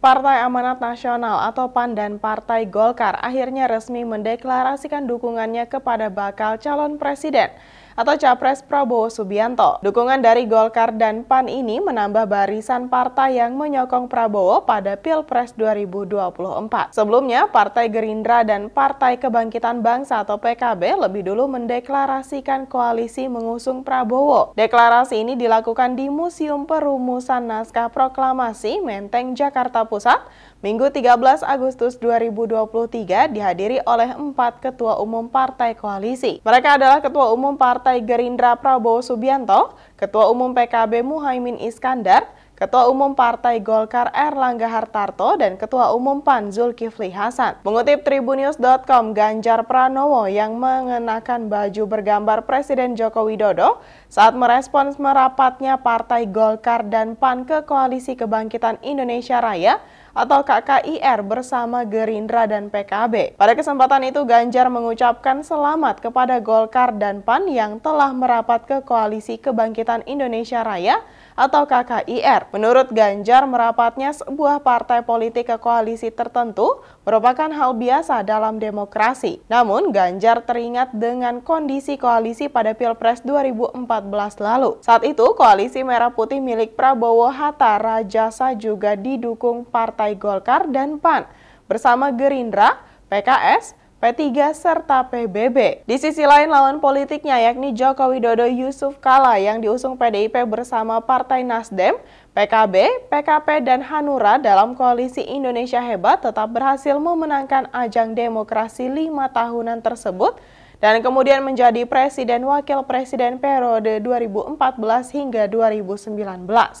Partai Amanat Nasional atau PAN dan Partai Golkar akhirnya resmi mendeklarasikan dukungannya kepada bakal calon presiden atau Capres Prabowo Subianto. Dukungan dari Golkar dan PAN ini menambah barisan partai yang menyokong Prabowo pada Pilpres 2024. Sebelumnya, Partai Gerindra dan Partai Kebangkitan Bangsa atau PKB lebih dulu mendeklarasikan koalisi mengusung Prabowo. Deklarasi ini dilakukan di Museum Perumusan Naskah Proklamasi Menteng, Jakarta Pusat, Minggu 13 Agustus 2023 dihadiri oleh empat ketua umum partai koalisi. Mereka adalah Ketua Umum Partai Partai Gerindra Prabowo Subianto, Ketua Umum PKB Muhaimin Iskandar, Ketua Umum Partai Golkar Erlangga Hartarto dan Ketua Umum PAN Zulkifli Hasan. Mengutip Tribunnews.com, Ganjar Pranowo yang mengenakan baju bergambar Presiden Joko Widodo saat merespons merapatnya Partai Golkar dan PAN ke Koalisi Kebangkitan Indonesia Raya atau KKIR bersama Gerindra dan PKB. Pada kesempatan itu Ganjar mengucapkan selamat kepada Golkar dan PAN yang telah merapat ke Koalisi Kebangkitan Indonesia Raya atau KKIR. Menurut Ganjar, merapatnya sebuah partai politik ke koalisi tertentu merupakan hal biasa dalam demokrasi. Namun, Ganjar teringat dengan kondisi koalisi pada Pilpres 2014 lalu. Saat itu, koalisi Merah Putih milik Prabowo Hatta Rajasa juga didukung Partai Golkar dan PAN bersama Gerindra, PKS, P3 serta PBB. Di sisi lain lawan politiknya yakni Joko Widodo Yusuf Kala yang diusung PDIP bersama Partai Nasdem, PKB, PKP dan Hanura dalam koalisi Indonesia Hebat tetap berhasil memenangkan ajang demokrasi lima tahunan tersebut dan kemudian menjadi Presiden Wakil Presiden periode 2014 hingga 2019.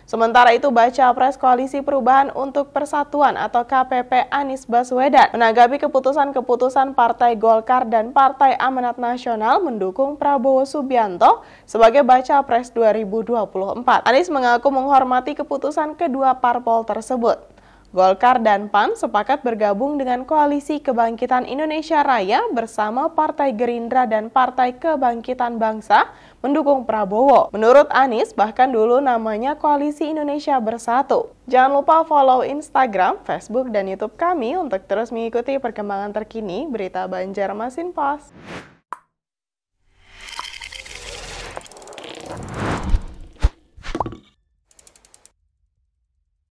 Sementara itu, baca pres Koalisi Perubahan untuk Persatuan atau KPP Anies Baswedan menanggapi keputusan-keputusan Partai Golkar dan Partai Amanat Nasional mendukung Prabowo Subianto sebagai baca pres 2024. Anies mengaku menghormati keputusan kedua parpol tersebut. Golkar dan PAN sepakat bergabung dengan Koalisi Kebangkitan Indonesia Raya bersama Partai Gerindra dan Partai Kebangkitan Bangsa mendukung Prabowo. Menurut Anies, bahkan dulu namanya Koalisi Indonesia Bersatu. Jangan lupa follow Instagram, Facebook, dan Youtube kami untuk terus mengikuti perkembangan terkini berita Banjarmasin Pos.